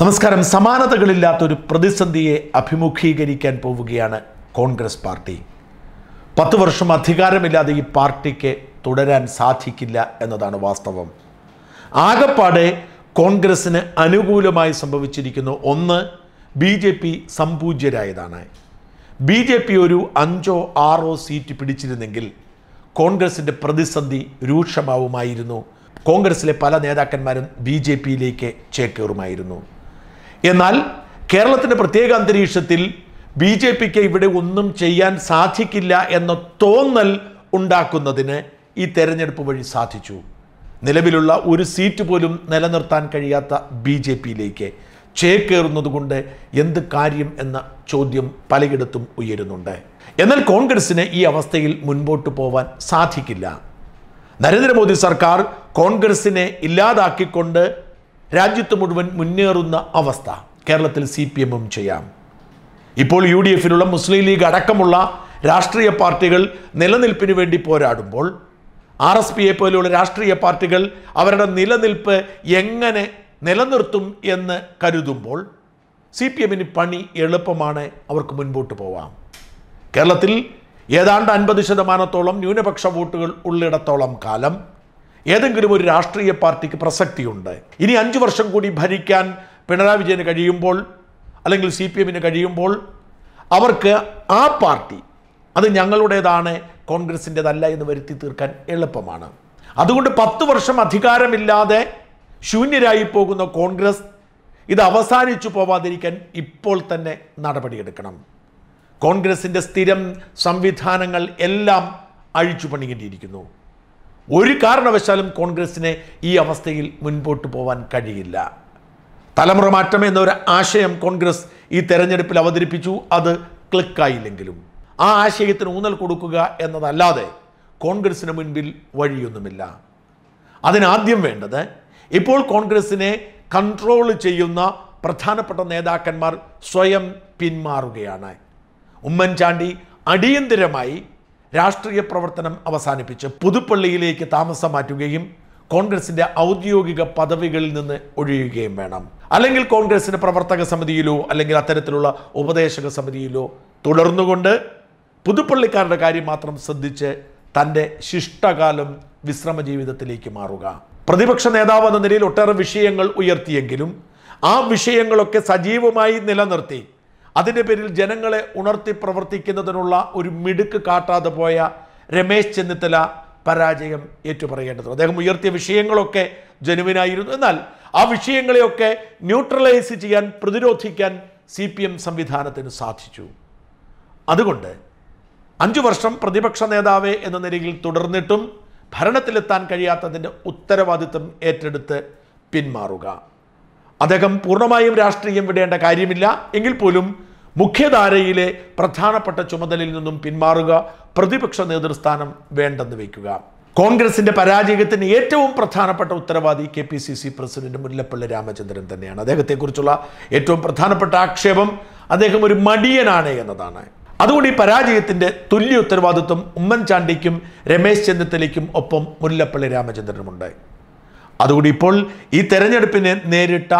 നമസ്കാരം സമാനതകളില്ലാത്തൊരു പ്രതിസന്ധിയെ അഭിമുഖീകരിക്കാൻ പോവുകയാണ് കോൺഗ്രസ് പാർട്ടി പത്ത് വർഷം അധികാരമില്ലാതെ ഈ പാർട്ടിക്ക് തുടരാൻ സാധിക്കില്ല എന്നതാണ് വാസ്തവം ആകപ്പാടെ കോൺഗ്രസ്സിന് അനുകൂലമായി സംഭവിച്ചിരിക്കുന്നു ഒന്ന് ബി ജെ പി സമ്പൂജ്യരായതാണ് ബി ജെ പി ഒരു അഞ്ചോ ആറോ സീറ്റ് പിടിച്ചിരുന്നെങ്കിൽ കോൺഗ്രസിൻ്റെ പ്രതിസന്ധി രൂക്ഷമാവുമായിരുന്നു കോൺഗ്രസിലെ പല നേതാക്കന്മാരും ബി ജെ പിയിലേക്ക് ചേക്കേറുമായിരുന്നു എന്നാൽ കേരളത്തിൻ്റെ പ്രത്യേക അന്തരീക്ഷത്തിൽ ബി ജെ പിക്ക് ഇവിടെ ഒന്നും ചെയ്യാൻ സാധിക്കില്ല എന്ന തോന്നൽ ഉണ്ടാക്കുന്നതിന് ഈ തെരഞ്ഞെടുപ്പ് വഴി സാധിച്ചു നിലവിലുള്ള ഒരു സീറ്റ് പോലും നിലനിർത്താൻ കഴിയാത്ത ബി ജെ പിയിലേക്ക് ചേക്കേറുന്നതുകൊണ്ട് എന്ത് കാര്യം എന്ന ചോദ്യം പലയിടത്തും ഉയരുന്നുണ്ട് എന്നാൽ കോൺഗ്രസിന് ഈ അവസ്ഥയിൽ മുൻപോട്ട് പോവാൻ സാധിക്കില്ല നരേന്ദ്രമോദി സർക്കാർ കോൺഗ്രസിനെ ഇല്ലാതാക്കിക്കൊണ്ട് രാജ്യത്ത് മുഴുവൻ മുന്നേറുന്ന അവസ്ഥ കേരളത്തിൽ സി പി എമ്മും ചെയ്യാം ഇപ്പോൾ യു ഡി എഫിലുള്ള മുസ്ലിം ലീഗ് അടക്കമുള്ള രാഷ്ട്രീയ പാർട്ടികൾ നിലനിൽപ്പിന് വേണ്ടി പോരാടുമ്പോൾ ആർ എസ് പിയെ പോലെയുള്ള രാഷ്ട്രീയ പാർട്ടികൾ അവരുടെ നിലനിൽപ്പ് എങ്ങനെ നിലനിർത്തും എന്ന് കരുതുമ്പോൾ സി പി എമ്മിന് പണി എളുപ്പമാണ് അവർക്ക് മുൻപോട്ട് പോവാം കേരളത്തിൽ ഏതാണ്ട് അൻപത് ശതമാനത്തോളം ന്യൂനപക്ഷ വോട്ടുകൾ ഉള്ളിടത്തോളം കാലം ഏതെങ്കിലും ഒരു രാഷ്ട്രീയ പാർട്ടിക്ക് പ്രസക്തിയുണ്ട് ഇനി അഞ്ച് വർഷം കൂടി ഭരിക്കാൻ പിണറായി വിജയന് കഴിയുമ്പോൾ അല്ലെങ്കിൽ സി പി എമ്മിന് കഴിയുമ്പോൾ അവർക്ക് ആ പാർട്ടി അത് ഞങ്ങളുടേതാണ് കോൺഗ്രസിൻ്റെതല്ല എന്ന് വരുത്തി തീർക്കാൻ എളുപ്പമാണ് അതുകൊണ്ട് പത്ത് വർഷം അധികാരമില്ലാതെ ശൂന്യരായി പോകുന്ന കോൺഗ്രസ് ഇത് അവസാനിച്ചു പോവാതിരിക്കാൻ ഇപ്പോൾ തന്നെ നടപടിയെടുക്കണം കോൺഗ്രസിൻ്റെ സ്ഥിരം സംവിധാനങ്ങൾ എല്ലാം അഴിച്ചു പണിയേണ്ടിയിരിക്കുന്നു ഒരു കാരണവശാലും കോൺഗ്രസിനെ ഈ അവസ്ഥയിൽ മുൻപോട്ട് പോവാൻ കഴിയില്ല തലമുറ മാറ്റം എന്നൊരു ആശയം കോൺഗ്രസ് ഈ തെരഞ്ഞെടുപ്പിൽ അവതരിപ്പിച്ചു അത് ക്ലിക്കായില്ലെങ്കിലും ആ ആശയത്തിന് ഊന്നൽ കൊടുക്കുക എന്നതല്ലാതെ കോൺഗ്രസിന് മുൻപിൽ വഴിയൊന്നുമില്ല അതിനാദ്യം വേണ്ടത് ഇപ്പോൾ കോൺഗ്രസിനെ കൺട്രോൾ ചെയ്യുന്ന പ്രധാനപ്പെട്ട നേതാക്കന്മാർ സ്വയം പിന്മാറുകയാണ് ഉമ്മൻചാണ്ടി അടിയന്തിരമായി രാഷ്ട്രീയ പ്രവർത്തനം അവസാനിപ്പിച്ച് പുതുപ്പള്ളിയിലേക്ക് താമസം മാറ്റുകയും കോൺഗ്രസിന്റെ ഔദ്യോഗിക പദവികളിൽ നിന്ന് ഒഴിയുകയും വേണം അല്ലെങ്കിൽ കോൺഗ്രസിന്റെ പ്രവർത്തക സമിതിയിലോ അല്ലെങ്കിൽ അത്തരത്തിലുള്ള ഉപദേശക സമിതിയിലോ തുടർന്നുകൊണ്ട് പുതുപ്പള്ളിക്കാരുടെ കാര്യം മാത്രം ശ്രദ്ധിച്ച് തൻ്റെ ശിഷ്ടകാലം വിശ്രമ ജീവിതത്തിലേക്ക് മാറുക പ്രതിപക്ഷ നേതാവ് എന്ന നിലയിൽ ഒട്ടേറെ വിഷയങ്ങൾ ഉയർത്തിയെങ്കിലും ആ വിഷയങ്ങളൊക്കെ സജീവമായി നിലനിർത്തി അതിൻ്റെ പേരിൽ ജനങ്ങളെ ഉണർത്തി പ്രവർത്തിക്കുന്നതിനുള്ള ഒരു മിടുക്ക് കാട്ടാതെ പോയ രമേശ് ചെന്നിത്തല പരാജയം ഏറ്റുപറയേണ്ടതുണ്ട് അദ്ദേഹം ഉയർത്തിയ വിഷയങ്ങളൊക്കെ ജനുവിനായിരുന്നു എന്നാൽ ആ വിഷയങ്ങളെയൊക്കെ ന്യൂട്രലൈസ് ചെയ്യാൻ പ്രതിരോധിക്കാൻ സി പി എം സംവിധാനത്തിന് സാധിച്ചു അതുകൊണ്ട് അഞ്ചു വർഷം പ്രതിപക്ഷ നേതാവ് എന്ന നിലയിൽ തുടർന്നിട്ടും ഭരണത്തിലെത്താൻ കഴിയാത്തതിൻ്റെ ഉത്തരവാദിത്വം ഏറ്റെടുത്ത് പിന്മാറുക അദ്ദേഹം പൂർണ്ണമായും രാഷ്ട്രീയം വിടേണ്ട കാര്യമില്ല എങ്കിൽ പോലും മുഖ്യധാരയിലെ പ്രധാനപ്പെട്ട ചുമതലയിൽ നിന്നും പിന്മാറുക പ്രതിപക്ഷ നേതൃസ്ഥാനം വേണ്ടെന്ന് വയ്ക്കുക കോൺഗ്രസിന്റെ പരാജയത്തിന് ഏറ്റവും പ്രധാനപ്പെട്ട ഉത്തരവാദി K P C C president Mullappally Ramachandran തന്നെയാണ് അദ്ദേഹത്തെക്കുറിച്ചുള്ള ഏറ്റവും പ്രധാനപ്പെട്ട ആക്ഷേപം അദ്ദേഹം ഒരു മടിയനാണ് എന്നതാണ് അതുകൊണ്ട് ഈ പരാജയത്തിന്റെ തുല്യ ഉത്തരവാദിത്വം ഉമ്മൻചാണ്ടിക്കും രമേശ് ചെന്നിത്തലയ്ക്കും ഒപ്പം മുല്ലപ്പള്ളി രാമചന്ദ്രനുമുണ്ട് അതുകൂടി ഇപ്പോൾ ഈ തെരഞ്ഞെടുപ്പിനെ നേരിട്ട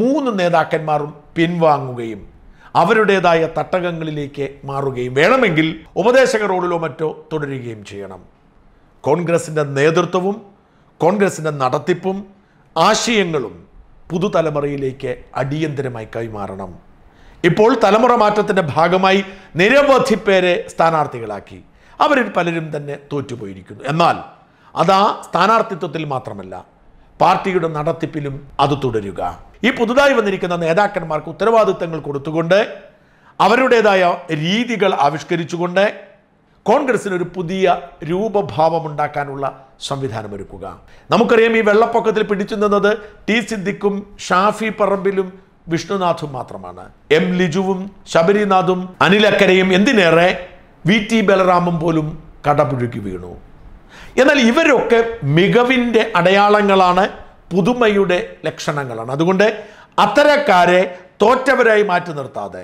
മൂന്ന് നേതാക്കന്മാരും പിൻവാങ്ങുകയും അവരുടേതായ തട്ടകങ്ങളിലേക്ക് മാറുകയും വേണമെങ്കിൽ ഉപദേശക റോളിലോ മറ്റോ തുടരുകയും ചെയ്യണം കോൺഗ്രസിൻ്റെ നേതൃത്വവും കോൺഗ്രസിൻ്റെ നടത്തിപ്പും ആശയങ്ങളും പുതുതലമുറയിലേക്ക് അടിയന്തരമായി കൈമാറണം ഇപ്പോൾ തലമുറ മാറ്റത്തിൻ്റെ ഭാഗമായി നിരവധി പേരെ സ്ഥാനാർത്ഥികളാക്കി അവരിൽ പലരും തന്നെ തോറ്റുപോയിരിക്കുന്നു എന്നാൽ അതാ സ്ഥാനാർത്ഥിത്വത്തിൽ മാത്രമല്ല പാർട്ടിയുടെ നടത്തിപ്പിലും അത് തുടരുക ഈ പുതുതായി വന്നിരിക്കുന്ന നേതാക്കന്മാർക്ക് ഉത്തരവാദിത്തങ്ങൾ കൊടുത്തുകൊണ്ട് അവരുടേതായ രീതികൾ ആവിഷ്കരിച്ചുകൊണ്ട് കോൺഗ്രസ്സിന് ഒരു പുതിയ രൂപഭാവം ഉണ്ടാക്കാനുള്ള സംവിധാനമൊരുക്കുക നമുക്കറിയാം ഈ വെള്ളപ്പൊക്കത്തിൽ പിടിച്ചു നിന്നത് ടി സിദ്ദിഖും ഷാഫി പറമ്പിലും വിഷ്ണുനാഥും മാത്രമാണ് എം ലിജുവും ശബരിനാഥും അനിലക്കരയും എന്തിനേറെ വി ടി ബലറാമും പോലും കടപുഴുക്കി വീണു എന്നാൽ ഇവരൊക്കെ മികവിൻ്റെ അടയാളങ്ങളാണ് പുതുമയുടെ ലക്ഷണങ്ങളാണ് അതുകൊണ്ട് അത്തരക്കാരെ തോറ്റവരായി മാറ്റി നിർത്താതെ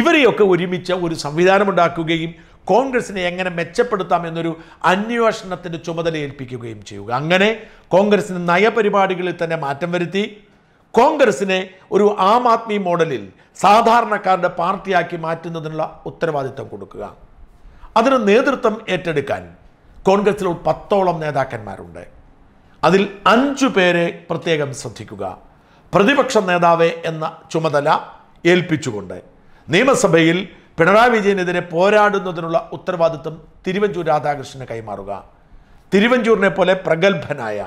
ഇവരെയൊക്കെ ഒരുമിച്ച് ഒരു സംവിധാനമുണ്ടാക്കുകയും കോൺഗ്രസിനെ എങ്ങനെ മെച്ചപ്പെടുത്താം എന്നൊരു അന്വേഷണത്തിൻ്റെ ചുമതല ഏൽപ്പിക്കുകയും ചെയ്യുക അങ്ങനെ കോൺഗ്രസിന് നയപരിപാടികളിൽ തന്നെ മാറ്റം വരുത്തി കോൺഗ്രസിനെ ഒരു ആം ആദ്മി മോഡലിൽ സാധാരണക്കാരുടെ പാർട്ടിയാക്കി മാറ്റുന്നതിനുള്ള ഉത്തരവാദിത്തം കൊടുക്കുക അതിന് നേതൃത്വം ഏറ്റെടുക്കാൻ കോൺഗ്രസിൽ പത്തോളം നേതാക്കന്മാരുണ്ട് അതിൽ അഞ്ചു പേരെ പ്രത്യേകം ശ്രദ്ധിക്കുക പ്രതിപക്ഷ നേതാവ് എന്ന ചുമതല ഏൽപ്പിച്ചുകൊണ്ട് നിയമസഭയിൽ പിണറായി വിജയനെതിരെ പോരാടുന്നതിനുള്ള ഉത്തരവാദിത്വം തിരുവഞ്ചൂർ രാധാകൃഷ്ണന് കൈമാറുക തിരുവഞ്ചൂരിനെ പോലെ പ്രഗത്ഭനായ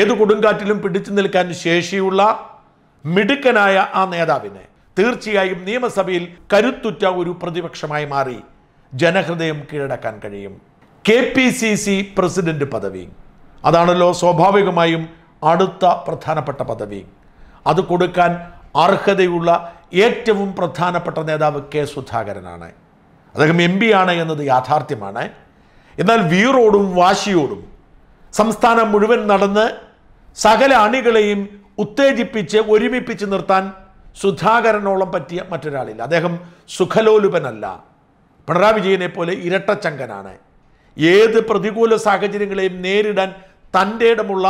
ഏത് കൊടുങ്കാറ്റിലും പിടിച്ചു നിൽക്കാൻ ശേഷിയുള്ള മിടുക്കനായ ആ നേതാവിനെ തീർച്ചയായും നിയമസഭയിൽ കരുത്തുറ്റ ഒരു പ്രതിപക്ഷമായി മാറി ജനഹൃദയം കീഴടക്കാൻ കഴിയും K P C C president പദവി അതാണല്ലോ സ്വാഭാവികമായും അടുത്ത പ്രധാനപ്പെട്ട പദവി അത് കൊടുക്കാൻ അർഹതയുള്ള ഏറ്റവും പ്രധാനപ്പെട്ട നേതാവ് കെ സുധാകരനാണ് അദ്ദേഹം എം പി ആണ് എന്നത് യാഥാർത്ഥ്യമാണ് എന്നാൽ വീറോടും വാശിയോടും സംസ്ഥാനം മുഴുവൻ നടന്ന് സകല അണികളെയും ഉത്തേജിപ്പിച്ച് ഒരുമിപ്പിച്ച് നിർത്താൻ സുധാകരനോളം പറ്റിയ മറ്റൊരാളില്ല അദ്ദേഹം സുഖലോലുപനല്ല പിണറായി വിജയനെ പോലെ ഇരട്ടച്ചങ്കനാണ് ഏത് പ്രതികൂല സാഹചര്യങ്ങളെയും നേരിടാൻ തൻ്റെ ഇടമുള്ള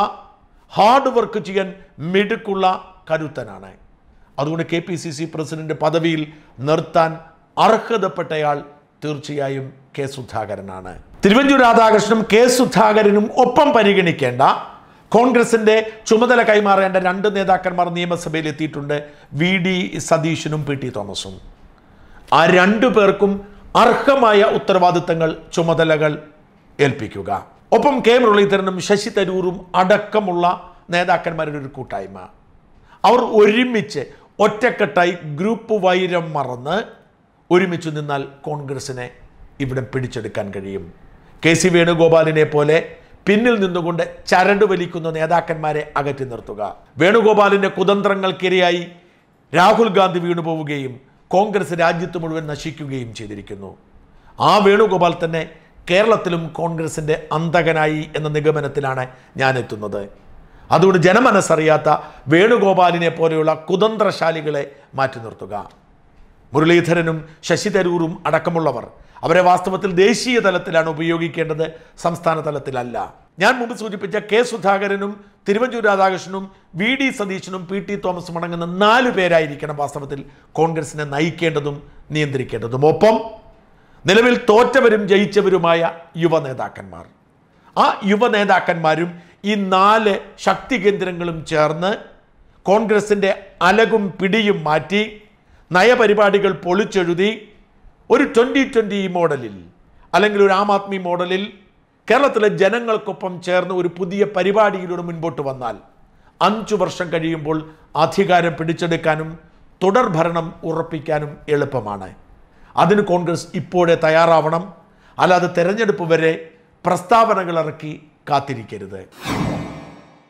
ഹാർഡ് വർക്ക് ചെയ്യാൻ മിടുക്കുള്ള കരുത്തനാണ് അതുകൊണ്ട് K P C C president പദവിയിൽ നിർത്താൻ അർഹതപ്പെട്ടയാൾ തീർച്ചയായും കെ സുധാകരനാണ് തിരുവഞ്ചൂർ രാധാകൃഷ്ണനും കെ സുധാകരനും ഒപ്പം പരിഗണിക്കേണ്ട കോൺഗ്രസിന്റെ ചുമതല കൈമാറേണ്ട രണ്ട് നേതാക്കന്മാർ നിയമസഭയിൽ എത്തിയിട്ടുണ്ട് വി ഡി സതീശനും പി ടി തോമസും ആ രണ്ടു പേർക്കും അർഹമായ ഉത്തരവാദിത്തങ്ങൾ ചുമതലകൾ ഏൽപ്പിക്കുക ഒപ്പം കെ മുരളീധരനും ശശി തരൂറും അടക്കമുള്ള നേതാക്കന്മാരുടെ ഒരു കൂട്ടായ്മ അവർ ഒരുമിച്ച് ഒറ്റക്കെട്ടായി ഗ്രൂപ്പ് വൈരം മറന്ന് ഒരുമിച്ച് നിന്നാൽ കോൺഗ്രസിനെ ഇവിടെ പിടിച്ചെടുക്കാൻ കഴിയും കെ സി വേണുഗോപാലിനെ പോലെ പിന്നിൽ നിന്നുകൊണ്ട് ചരട് വലിക്കുന്ന നേതാക്കന്മാരെ അകറ്റി നിർത്തുക വേണുഗോപാലിൻ്റെ കുതന്ത്രങ്ങൾക്കിരയായി രാഹുൽ ഗാന്ധി വീണുപോവുകയും കോൺഗ്രസ് രാജ്യത്ത് മുഴുവൻ നശിക്കുകയും ചെയ്തിരിക്കുന്നു ആ വേണുഗോപാൽ തന്നെ കേരളത്തിലും കോൺഗ്രസിൻ്റെ അന്തകനായി എന്ന നിഗമനത്തിലാണ് ഞാൻ എത്തുന്നത് അതുകൊണ്ട് ജനമനസ്സറിയാത്ത വേണുഗോപാലിനെ പോലെയുള്ള കുതന്ത്രശാലികളെ മാറ്റി നിർത്തുക മുരളീധരനും ശശി തരൂറും അടക്കമുള്ളവർ അവരെ വാസ്തവത്തിൽ ദേശീയ തലത്തിലാണ് ഉപയോഗിക്കേണ്ടത് സംസ്ഥാന തലത്തിലല്ല ഞാൻ മുമ്പ് സൂചിപ്പിച്ച കെ സുധാകരനും തിരുവഞ്ചൂർ രാധാകൃഷ്ണനും വി ഡി സതീശനും പി ടി തോമസും അടങ്ങുന്ന നാല് പേരായിരിക്കണം വാസ്തവത്തിൽ കോൺഗ്രസിനെ നയിക്കേണ്ടതും നിയന്ത്രിക്കേണ്ടതും ഒപ്പം നിലവിൽ തോറ്റവരും ജയിച്ചവരുമായ യുവ നേതാക്കന്മാർ ആ യുവ നേതാക്കന്മാരും ഈ നാല് ശക്തി കേന്ദ്രങ്ങളും ചേർന്ന് കോൺഗ്രസിൻ്റെ അലകും പിടിയും മാറ്റി നയപരിപാടികൾ പൊളിച്ചെഴുതി ഒരു ട്വൻ്റി ട്വൻ്റി മോഡലിൽ അല്ലെങ്കിൽ ഒരു ആം ആദ്മി മോഡലിൽ കേരളത്തിലെ ജനങ്ങൾക്കൊപ്പം ചേർന്ന് ഒരു പുതിയ പരിപാടിയിലൂടെ മുൻപോട്ട് വന്നാൽ അഞ്ചു വർഷം കഴിയുമ്പോൾ അധികാരം പിടിച്ചെടുക്കാനും തുടർഭരണം ഉറപ്പിക്കാനും എളുപ്പമാണ് അതിന് കോൺഗ്രസ് ഇപ്പോഴേ തയ്യാറാവണം അല്ലാതെ തെരഞ്ഞെടുപ്പ് വരെ പ്രസ്താവനകൾ ഇറക്കി കാത്തിരിക്കരുത്